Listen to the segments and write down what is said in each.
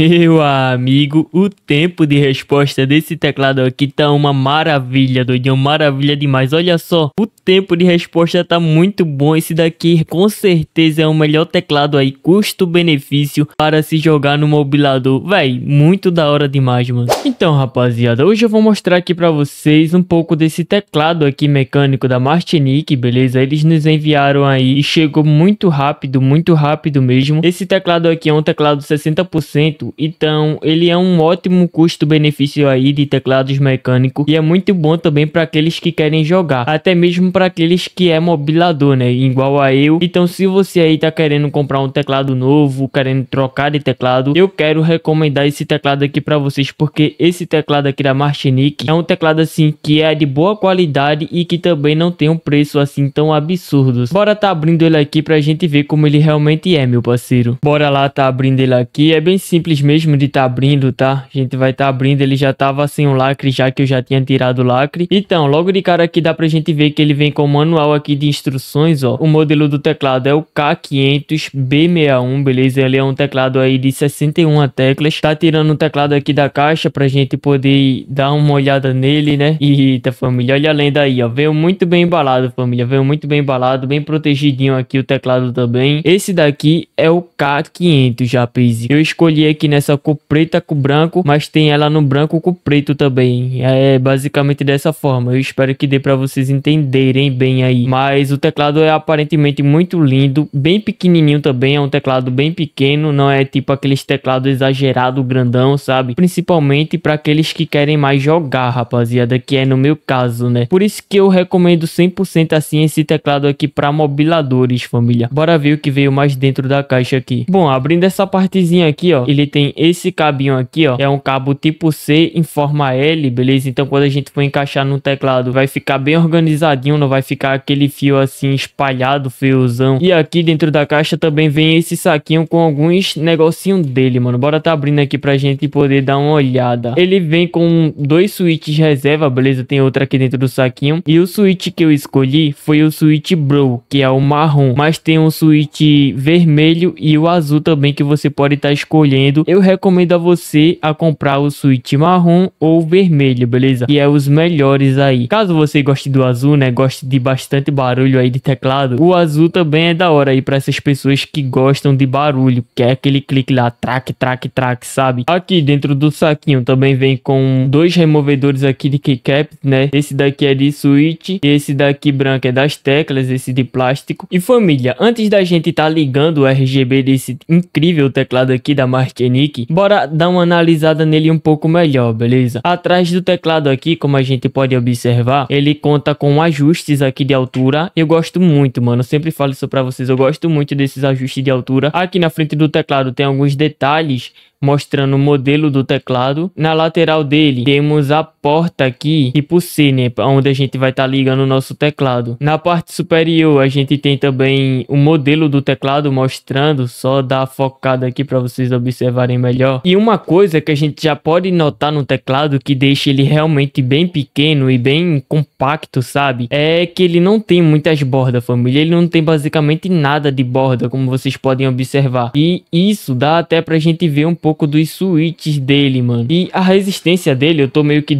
Meu amigo, o tempo de resposta desse teclado aqui tá uma maravilha, doidinho, maravilha demais. Olha só, o tempo de resposta tá muito bom. Esse daqui com certeza é o melhor teclado aí, custo-benefício para se jogar no mobilador. Véi, muito da hora demais, mano. Então, rapaziada, hoje eu vou mostrar aqui pra vocês um pouco desse teclado aqui mecânico da Martinique, beleza? Eles nos enviaram aí e chegou muito rápido, muito rápido mesmo. Esse teclado aqui é um teclado 60%, então, ele é um ótimo custo-benefício aí de teclados mecânicos e é muito bom também para aqueles que querem jogar, até mesmo para aqueles que é mobilador, né? Igual a eu. Então, se você aí tá querendo comprar um teclado novo, querendo trocar de teclado, eu quero recomendar esse teclado aqui para vocês porque esse teclado aqui da Martinique é um teclado assim que é de boa qualidade e que também não tem um preço assim tão absurdo. Bora tá abrindo ele aqui pra gente ver como ele realmente é, meu parceiro. Bora lá tá abrindo ele aqui. É bem simples antes mesmo de estar tá abrindo, tá? A gente vai estar tá abrindo, ele já tava sem o lacre, já que eu já tinha tirado o lacre. Então, logo de cara aqui dá pra gente ver que ele vem com o manual aqui de instruções, ó. O modelo do teclado é o K500B61, beleza? Ele é um teclado aí de 61 teclas. Tá tirando o teclado aqui da caixa pra gente poder dar uma olhada nele, né? Eita, família, olha a lenda aí, ó. Veio muito bem embalado, família. Veio muito bem embalado, bem protegidinho aqui o teclado também. Esse daqui é o K500, já, Pizzi. Eu escolhi aqui aqui nessa cor preta com branco, mas tem ela no branco com preto também. É basicamente dessa forma. Eu espero que dê para vocês entenderem bem aí. Mas o teclado é aparentemente muito lindo, bem pequenininho também, é um teclado bem pequeno, não é tipo aqueles teclados exagerado grandão, sabe? Principalmente para aqueles que querem mais jogar, rapaziada, que é no meu caso, né? Por isso que eu recomendo 100% assim esse teclado aqui para mobiladores, família. Bora ver o que veio mais dentro da caixa aqui. Bom, abrindo essa partezinha aqui, ó, ele tem esse cabinho aqui, ó. É um cabo tipo C em forma L, beleza? Então quando a gente for encaixar no teclado, vai ficar bem organizadinho, não vai ficar aquele fio assim espalhado, fiozão. E aqui dentro da caixa também vem esse saquinho com alguns negocinho dele, mano. Bora tá abrindo aqui pra gente poder dar uma olhada. Ele vem com dois switches reserva, beleza? Tem outra aqui dentro do saquinho. E o switch que eu escolhi foi o switch Bro, que é o marrom. Mas tem um switch vermelho e o azul também que você pode estar tá escolhendo eu recomendo a você a comprar o Switch marrom ou vermelho, beleza? Que é os melhores aí. Caso você goste do azul, né, goste de bastante barulho aí de teclado, o azul também é da hora aí para essas pessoas que gostam de barulho, que é aquele clique lá, track, track, track, sabe? Aqui dentro do saquinho também vem com dois removedores aqui de keycap, né? Esse daqui é de Switch, esse daqui branco é das teclas, esse de plástico. E família, antes da gente tá ligando o RGB desse incrível teclado aqui da marca Nick, bora dar uma analisada nele um pouco melhor, beleza? Atrás do teclado aqui, como a gente pode observar, ele conta com ajustes aqui de altura. Eu gosto muito, mano. Eu sempre falo isso pra vocês. Eu gosto muito desses ajustes de altura. Aqui na frente do teclado tem alguns detalhes mostrando o modelo do teclado. Na lateral dele temos a porta aqui, tipo C, né? Onde a gente vai estar tá ligando o nosso teclado. Na parte superior a gente tem também o modelo do teclado mostrando. Só dar focada aqui para vocês observarem melhor. E uma coisa que a gente já pode notar no teclado que deixa ele realmente bem pequeno e bem compacto, sabe? É que ele não tem muitas bordas, família. Ele não tem basicamente nada de borda, como vocês podem observar. E isso dá até pra gente ver um pouco dos switches dele, mano. E a resistência dele, eu tô meio que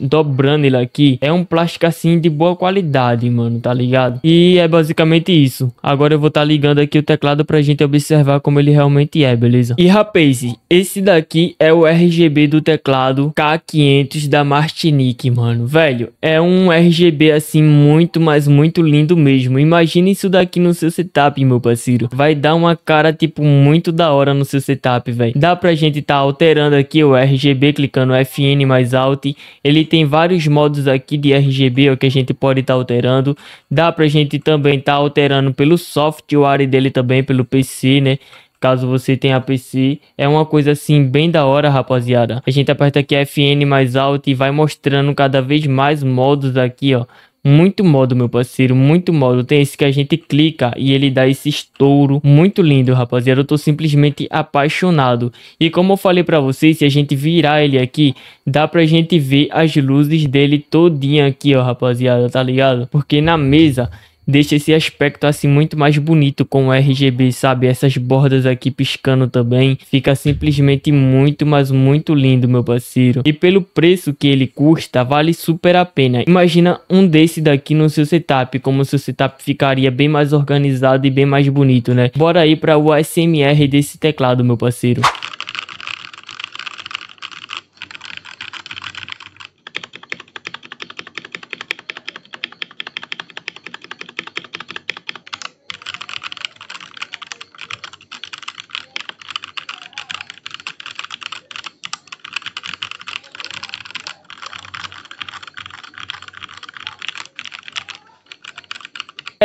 dobrando ele aqui. É um plástico assim de boa qualidade, mano, tá ligado? E é basicamente isso. Agora eu vou estar tá ligando aqui o teclado pra gente observar como ele realmente é, beleza? E rapaz, Waze. Esse daqui é o RGB do teclado K500 da Martinique, mano. Velho, é um RGB assim muito, mas muito lindo mesmo. Imagina isso daqui no seu setup, meu parceiro. Vai dar uma cara, tipo, muito da hora no seu setup, velho. Dá pra gente tá alterando aqui o RGB, clicando FN mais Alt. Ele tem vários modos aqui de RGB ó, que a gente pode tá alterando. Dá pra gente também tá alterando pelo software dele também, pelo PC, né? caso você tenha PC. É uma coisa assim bem da hora, rapaziada. A gente aperta aqui FN mais alto e vai mostrando cada vez mais modos aqui, ó. Muito modo, meu parceiro, muito modo. Tem esse que a gente clica e ele dá esse estouro. Muito lindo, rapaziada. Eu tô simplesmente apaixonado. E como eu falei pra vocês, se a gente virar ele aqui, dá pra gente ver as luzes dele todinha aqui, ó, rapaziada, tá ligado? Porque na mesa deixa esse aspecto assim muito mais bonito com o RGB, sabe? Essas bordas aqui piscando também, fica simplesmente muito, mas muito lindo, meu parceiro. E pelo preço que ele custa, vale super a pena. Imagina um desse daqui no seu setup, como seu setup ficaria bem mais organizado e bem mais bonito, né? Bora aí para o ASMR desse teclado, meu parceiro.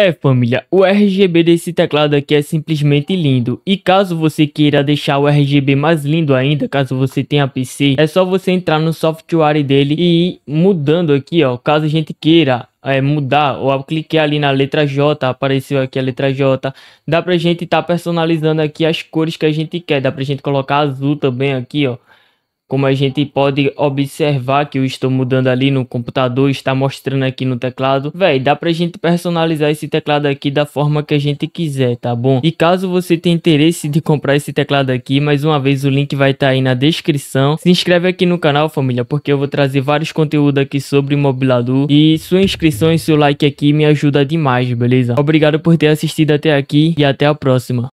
É família, o RGB desse teclado aqui é simplesmente lindo. E caso você queira deixar o RGB mais lindo ainda, caso você tenha PC, é só você entrar no software dele e ir mudando aqui ó, caso a gente queira é, mudar, ou cliquei ali na letra J, apareceu aqui a letra J, dá pra gente estar tá personalizando aqui as cores que a gente quer, dá pra gente colocar azul também aqui ó, como a gente pode observar que eu estou mudando ali no computador, está mostrando aqui no teclado, velho, dá pra gente personalizar esse teclado aqui da forma que a gente quiser, tá bom? E caso você tenha interesse de comprar esse teclado aqui, mais uma vez o link vai estar tá aí na descrição. Se inscreve aqui no canal, família, porque eu vou trazer vários conteúdos aqui sobre mobilador e sua inscrição e seu like aqui me ajuda demais, beleza? Obrigado por ter assistido até aqui e até a próxima.